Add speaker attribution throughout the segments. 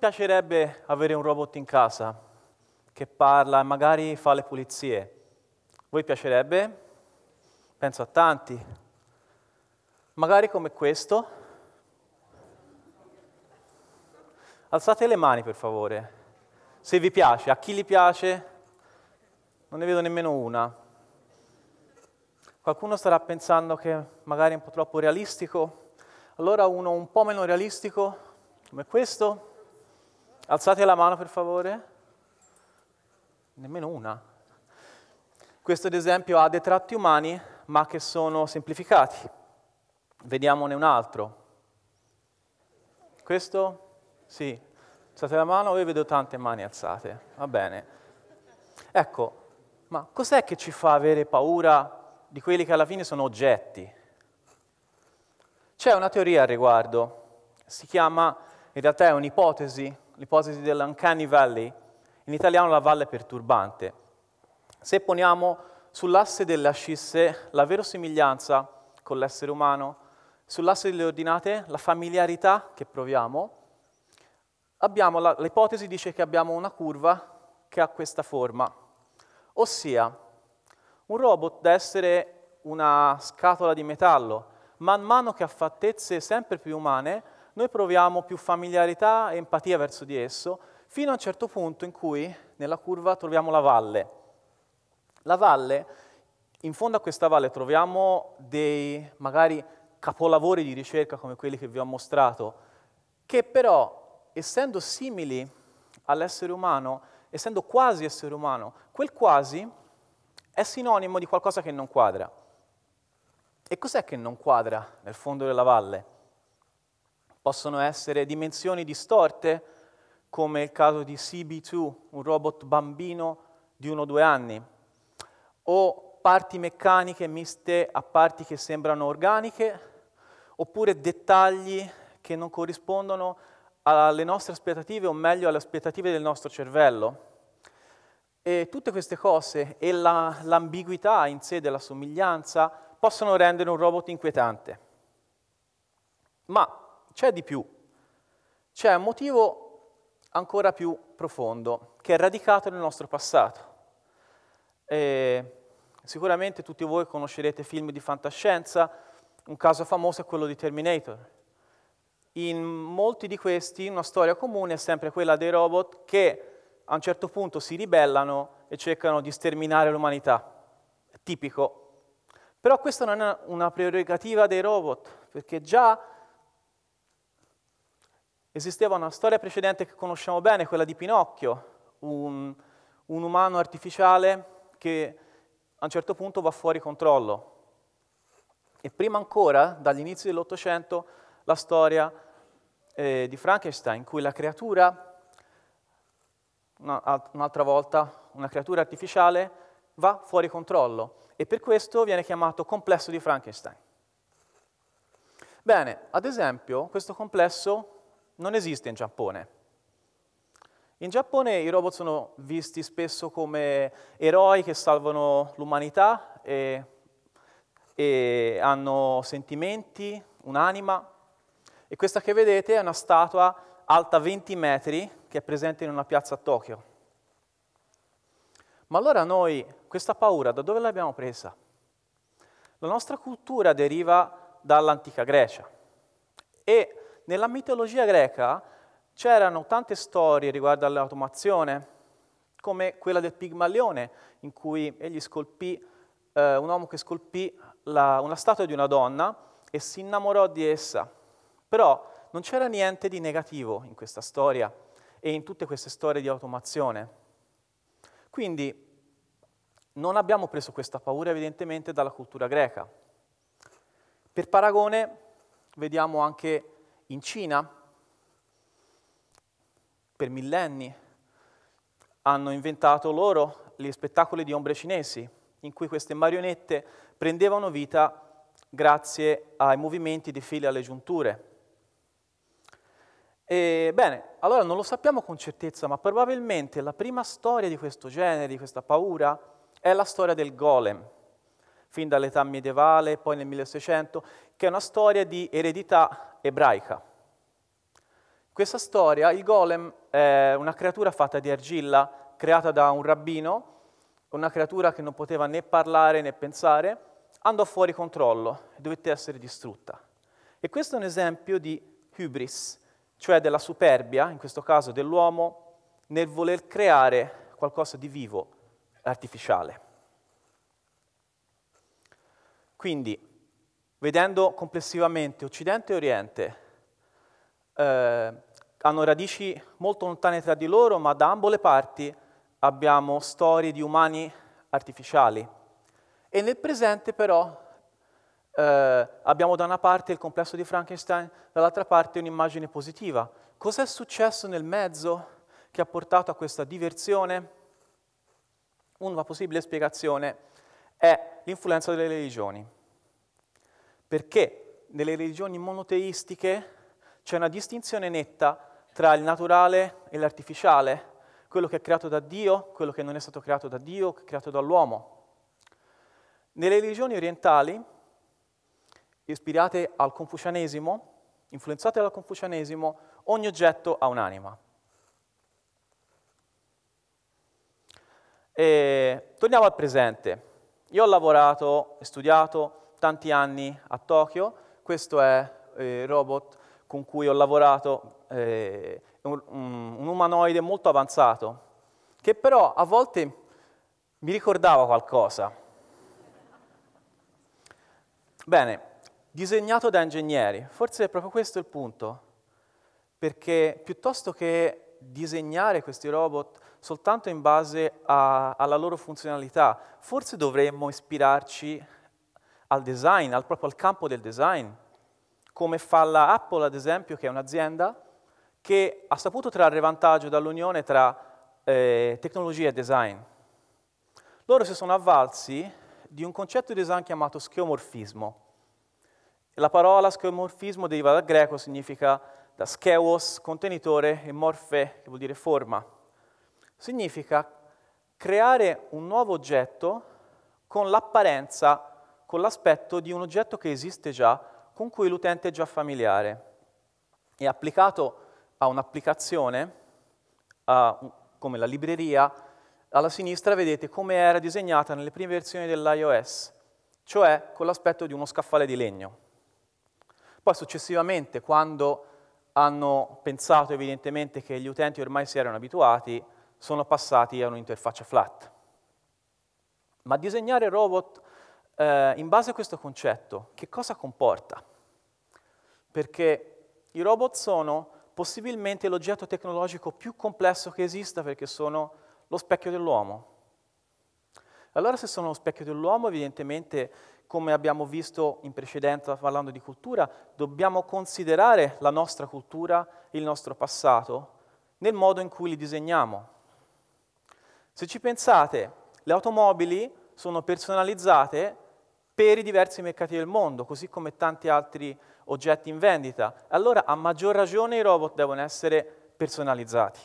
Speaker 1: piacerebbe avere un robot in casa che parla e magari fa le pulizie? Voi piacerebbe? Penso a tanti. Magari come questo. Alzate le mani per favore. Se vi piace, a chi gli piace? Non ne vedo nemmeno una. Qualcuno starà pensando che magari è un po' troppo realistico, allora uno un po' meno realistico, come questo, Alzate la mano per favore. Nemmeno una. Questo ad esempio ha dei tratti umani ma che sono semplificati. Vediamone un altro. Questo? Sì. Alzate la mano, io vedo tante mani alzate. Va bene. Ecco, ma cos'è che ci fa avere paura di quelli che alla fine sono oggetti? C'è una teoria al riguardo, si chiama, in realtà è un'ipotesi l'ipotesi dell'uncanny valley, in italiano la valle perturbante. Se poniamo sull'asse delle ascisse la verosimiglianza con l'essere umano, sull'asse delle ordinate la familiarità che proviamo, la, l'ipotesi dice che abbiamo una curva che ha questa forma, ossia un robot da essere una scatola di metallo, man mano che ha fattezze sempre più umane, noi proviamo più familiarità e empatia verso di esso, fino a un certo punto in cui nella curva troviamo la valle. La valle, in fondo a questa valle troviamo dei magari capolavori di ricerca come quelli che vi ho mostrato, che però, essendo simili all'essere umano, essendo quasi essere umano, quel quasi è sinonimo di qualcosa che non quadra. E cos'è che non quadra nel fondo della valle? Possono essere dimensioni distorte, come il caso di CB2, un robot bambino di uno o due anni, o parti meccaniche miste a parti che sembrano organiche, oppure dettagli che non corrispondono alle nostre aspettative, o meglio alle aspettative del nostro cervello. E tutte queste cose e la, l'ambiguità in sé della somiglianza possono rendere un robot inquietante. Ma c'è di più. C'è un motivo ancora più profondo, che è radicato nel nostro passato. E sicuramente tutti voi conoscerete film di fantascienza, un caso famoso è quello di Terminator. In molti di questi una storia comune è sempre quella dei robot che a un certo punto si ribellano e cercano di sterminare l'umanità. È tipico. Però questa non è una prerogativa dei robot, perché già Esisteva una storia precedente che conosciamo bene, quella di Pinocchio, un, un umano artificiale che a un certo punto va fuori controllo. E prima ancora, dall'inizio dell'Ottocento, la storia eh, di Frankenstein, in cui la creatura, una, un'altra volta, una creatura artificiale, va fuori controllo. E per questo viene chiamato complesso di Frankenstein. Bene, ad esempio, questo complesso non esiste in Giappone. In Giappone i robot sono visti spesso come eroi che salvano l'umanità e, e, hanno sentimenti, un'anima. E questa che vedete è una statua alta 20 metri che è presente in una piazza a Tokyo. Ma allora noi questa paura da dove l'abbiamo presa? La nostra cultura deriva dall'antica Grecia e nella mitologia greca c'erano tante storie riguardo all'automazione, come quella del Pigmalione, in cui egli scolpì, eh, un uomo che scolpì la, una statua di una donna e si innamorò di essa. Però non c'era niente di negativo in questa storia e in tutte queste storie di automazione. Quindi non abbiamo preso questa paura evidentemente dalla cultura greca. Per paragone vediamo anche in Cina per millenni hanno inventato loro gli spettacoli di ombre cinesi, in cui queste marionette prendevano vita grazie ai movimenti di fili alle giunture. Ebbene, allora non lo sappiamo con certezza, ma probabilmente la prima storia di questo genere, di questa paura, è la storia del golem fin dall'età medievale, poi nel 1600, che è una storia di eredità ebraica. In questa storia il golem è una creatura fatta di argilla, creata da un rabbino, una creatura che non poteva né parlare né pensare, andò fuori controllo e dovette essere distrutta. E questo è un esempio di hubris, cioè della superbia, in questo caso dell'uomo, nel voler creare qualcosa di vivo, artificiale. Quindi, vedendo complessivamente Occidente e Oriente, eh, hanno radici molto lontane tra di loro, ma da ambo le parti abbiamo storie di umani artificiali. E nel presente però eh, abbiamo da una parte il complesso di Frankenstein, dall'altra parte un'immagine positiva. Cos'è successo nel mezzo che ha portato a questa diversione? Una possibile spiegazione è l'influenza delle religioni. Perché nelle religioni monoteistiche c'è una distinzione netta tra il naturale e l'artificiale, quello che è creato da Dio, quello che non è stato creato da Dio, che è creato dall'uomo. Nelle religioni orientali, ispirate al confucianesimo, influenzate dal confucianesimo, ogni oggetto ha un'anima. E torniamo al presente. Io ho lavorato e studiato tanti anni a Tokyo, questo è eh, il robot con cui ho lavorato, eh, un, un umanoide molto avanzato, che però a volte mi ricordava qualcosa. Bene, disegnato da ingegneri, forse è proprio questo il punto, perché piuttosto che disegnare questi robot soltanto in base a, alla loro funzionalità. Forse dovremmo ispirarci al design, al, proprio al campo del design, come fa la Apple ad esempio, che è un'azienda che ha saputo trarre vantaggio dall'unione tra eh, tecnologia e design. Loro si sono avvalsi di un concetto di design chiamato schiomorfismo. La parola schiomorfismo deriva dal greco, significa da schewos, contenitore, e morfe, che vuol dire forma. Significa creare un nuovo oggetto con l'apparenza, con l'aspetto di un oggetto che esiste già, con cui l'utente è già familiare. È applicato a un'applicazione, a, come la libreria, alla sinistra vedete come era disegnata nelle prime versioni dell'iOS, cioè con l'aspetto di uno scaffale di legno. Poi successivamente, quando hanno pensato evidentemente che gli utenti ormai si erano abituati, sono passati a un'interfaccia flat. Ma disegnare robot eh, in base a questo concetto, che cosa comporta? Perché i robot sono possibilmente l'oggetto tecnologico più complesso che esista perché sono lo specchio dell'uomo. Allora se sono lo specchio dell'uomo, evidentemente, come abbiamo visto in precedenza parlando di cultura, dobbiamo considerare la nostra cultura, il nostro passato, nel modo in cui li disegniamo, se ci pensate, le automobili sono personalizzate per i diversi mercati del mondo, così come tanti altri oggetti in vendita. Allora, a maggior ragione, i robot devono essere personalizzati.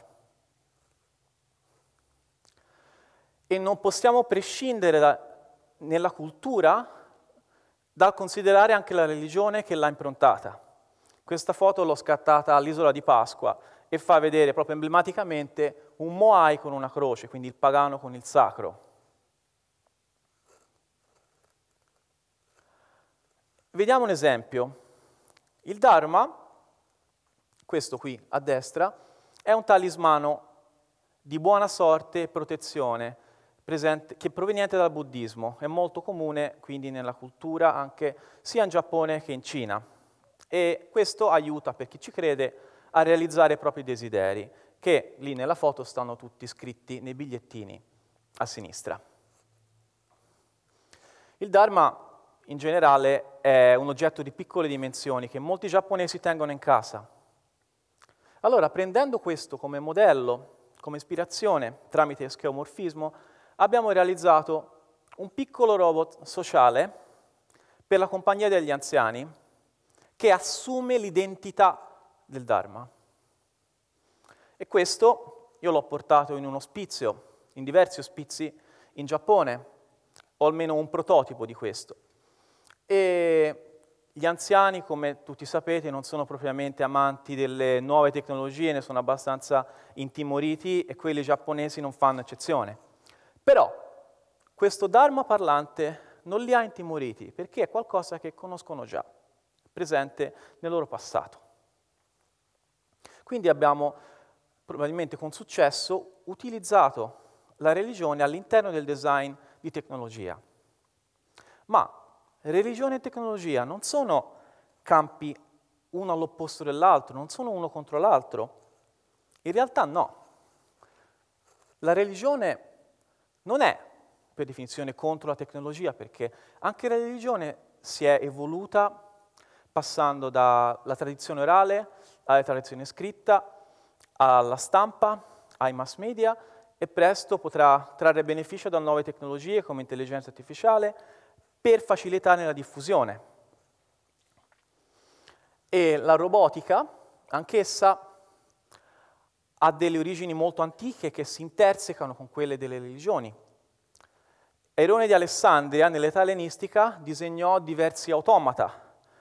Speaker 1: E non possiamo prescindere da, nella cultura dal considerare anche la religione che l'ha improntata. Questa foto l'ho scattata all'isola di Pasqua, e fa vedere proprio emblematicamente un Moai con una croce, quindi il pagano con il sacro. Vediamo un esempio. Il Dharma, questo qui a destra, è un talismano di buona sorte e protezione presente, che è proveniente dal buddismo. È molto comune quindi nella cultura anche sia in Giappone che in Cina. E questo aiuta per chi ci crede a realizzare i propri desideri, che lì nella foto stanno tutti scritti nei bigliettini a sinistra. Il Dharma in generale è un oggetto di piccole dimensioni che molti giapponesi tengono in casa. Allora, prendendo questo come modello, come ispirazione, tramite schiomorfismo, abbiamo realizzato un piccolo robot sociale per la compagnia degli anziani che assume l'identità del Dharma. E questo io l'ho portato in un ospizio, in diversi ospizi in Giappone, o almeno un prototipo di questo. E gli anziani, come tutti sapete, non sono propriamente amanti delle nuove tecnologie, ne sono abbastanza intimoriti e quelli giapponesi non fanno eccezione. Però questo Dharma parlante non li ha intimoriti perché è qualcosa che conoscono già, presente nel loro passato. Quindi abbiamo probabilmente con successo utilizzato la religione all'interno del design di tecnologia. Ma religione e tecnologia non sono campi uno all'opposto dell'altro, non sono uno contro l'altro. In realtà no. La religione non è per definizione contro la tecnologia perché anche la religione si è evoluta passando dalla tradizione orale alla tradizione scritta, alla stampa, ai mass media e presto potrà trarre beneficio da nuove tecnologie come intelligenza artificiale per facilitarne la diffusione. E la robotica, anch'essa, ha delle origini molto antiche che si intersecano con quelle delle religioni. Erone di Alessandria, nell'età ellenistica, disegnò diversi automata,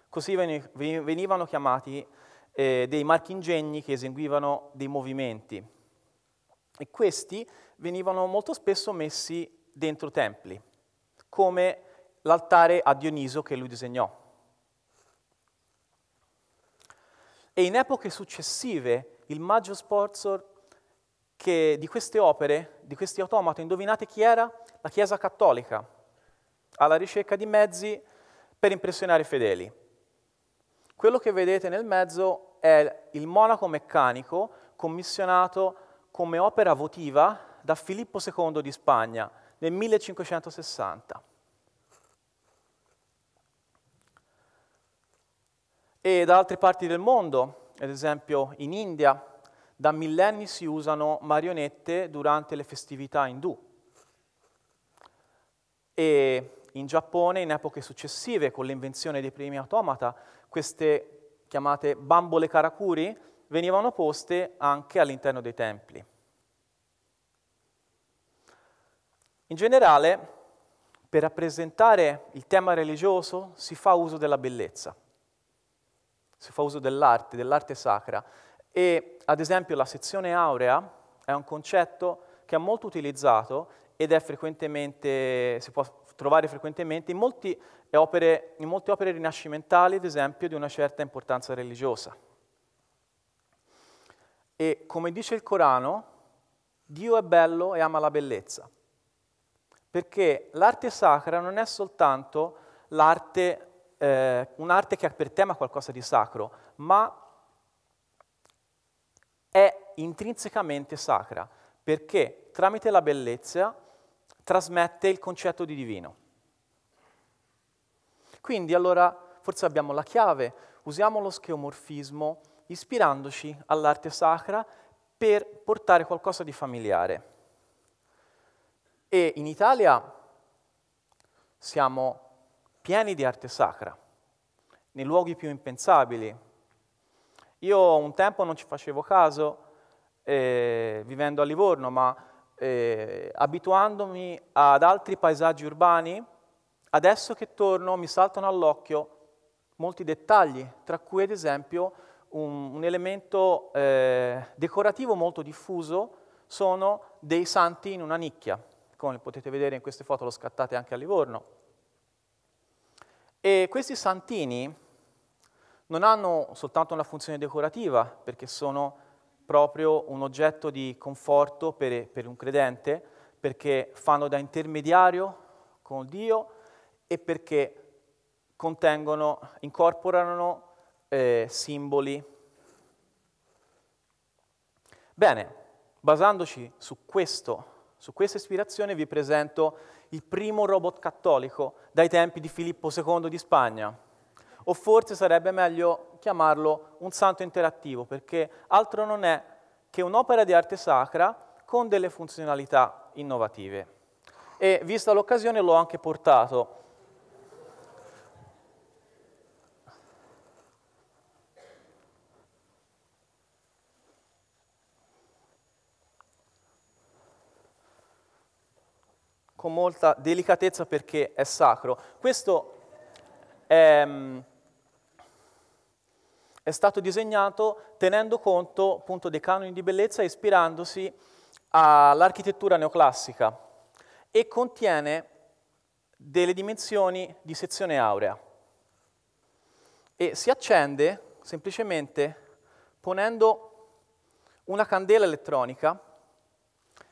Speaker 1: così venivano chiamati eh, dei marchingegni che eseguivano dei movimenti e questi venivano molto spesso messi dentro templi, come l'altare a Dioniso che lui disegnò. E in epoche successive il Maggio sponsor che di queste opere, di questi automato, indovinate chi era? La Chiesa Cattolica, alla ricerca di mezzi per impressionare i fedeli. Quello che vedete nel mezzo è il monaco meccanico commissionato come opera votiva da Filippo II di Spagna nel 1560. E da altre parti del mondo, ad esempio in India, da millenni si usano marionette durante le festività indù. E in Giappone, in epoche successive, con l'invenzione dei primi automata, queste chiamate bambole karakuri venivano poste anche all'interno dei templi. In generale, per rappresentare il tema religioso si fa uso della bellezza, si fa uso dell'arte, dell'arte sacra. E ad esempio la sezione aurea è un concetto che è molto utilizzato ed è frequentemente, si può trovare frequentemente in, opere, in molte opere rinascimentali, ad esempio, di una certa importanza religiosa. E come dice il Corano, Dio è bello e ama la bellezza, perché l'arte sacra non è soltanto l'arte, eh, un'arte che ha per tema qualcosa di sacro, ma è intrinsecamente sacra, perché tramite la bellezza trasmette il concetto di divino. Quindi allora forse abbiamo la chiave, usiamo lo scheomorfismo ispirandoci all'arte sacra per portare qualcosa di familiare. E in Italia siamo pieni di arte sacra, nei luoghi più impensabili. Io un tempo non ci facevo caso, eh, vivendo a Livorno, ma eh, abituandomi ad altri paesaggi urbani, adesso che torno mi saltano all'occhio molti dettagli, tra cui ad esempio un, un elemento eh, decorativo molto diffuso sono dei santi in una nicchia, come potete vedere in queste foto, lo scattate anche a Livorno. E questi santini non hanno soltanto una funzione decorativa, perché sono proprio un oggetto di conforto per, per un credente, perché fanno da intermediario con Dio e perché contengono, incorporano eh, simboli. Bene, basandoci su, questo, su questa ispirazione vi presento il primo robot cattolico dai tempi di Filippo II di Spagna, o forse sarebbe meglio chiamarlo un santo interattivo, perché altro non è che un'opera di arte sacra con delle funzionalità innovative. E vista l'occasione l'ho anche portato. con molta delicatezza perché è sacro. Questo è, mm, è stato disegnato tenendo conto appunto dei canoni di bellezza e ispirandosi all'architettura neoclassica e contiene delle dimensioni di sezione aurea e si accende semplicemente ponendo una candela elettronica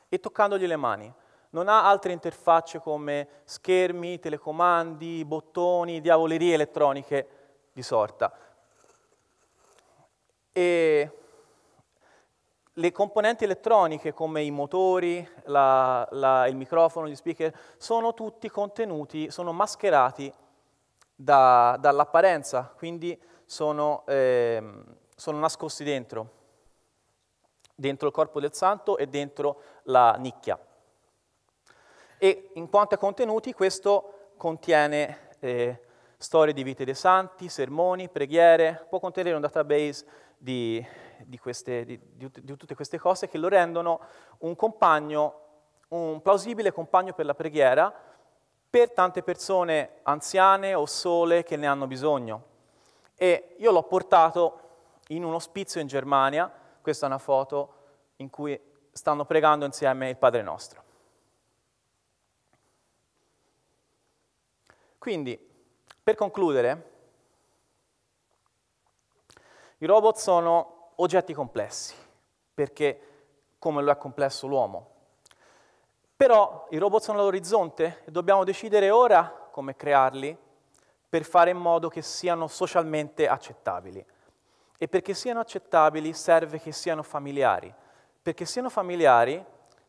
Speaker 1: e toccandogli le mani. Non ha altre interfacce come schermi, telecomandi, bottoni, diavolerie elettroniche di sorta. E le componenti elettroniche come i motori, la, la, il microfono, gli speaker, sono tutti contenuti, sono mascherati da, dall'apparenza, quindi sono, eh, sono, nascosti dentro, dentro il corpo del santo e dentro la nicchia. E in quanto a contenuti, questo contiene eh, storie di vite dei santi, sermoni, preghiere, può contenere un database di, di, queste, di, di tutte queste cose che lo rendono un compagno, un plausibile compagno per la preghiera per tante persone anziane o sole che ne hanno bisogno. E io l'ho portato in un ospizio in Germania, questa è una foto in cui stanno pregando insieme il Padre nostro. Quindi per concludere, i robot sono oggetti complessi, perché come lo è complesso l'uomo. Però i robot sono all'orizzonte e dobbiamo decidere ora come crearli per fare in modo che siano socialmente accettabili. E perché siano accettabili serve che siano familiari. Perché siano familiari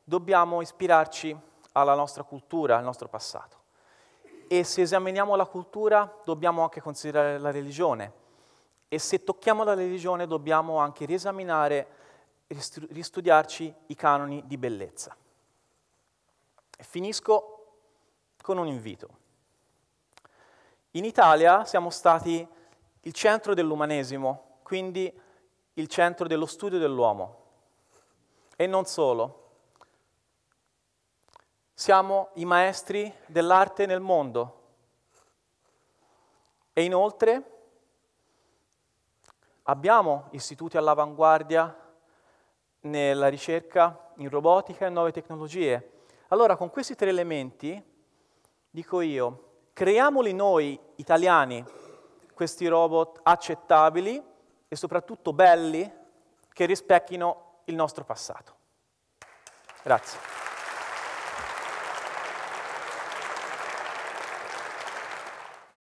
Speaker 1: dobbiamo ispirarci alla nostra cultura, al nostro passato. E se esaminiamo la cultura dobbiamo anche considerare la religione. E se tocchiamo la religione dobbiamo anche riesaminare, ristudiarci i canoni di bellezza. E finisco con un invito. In Italia siamo stati il centro dell'umanesimo, quindi il centro dello studio dell'uomo. E non solo, siamo i maestri dell'arte nel mondo. E inoltre abbiamo istituti all'avanguardia nella ricerca in robotica e nuove tecnologie. Allora, con questi tre elementi, dico io, creiamoli noi italiani, questi robot accettabili e soprattutto belli, che rispecchino il nostro passato. Grazie.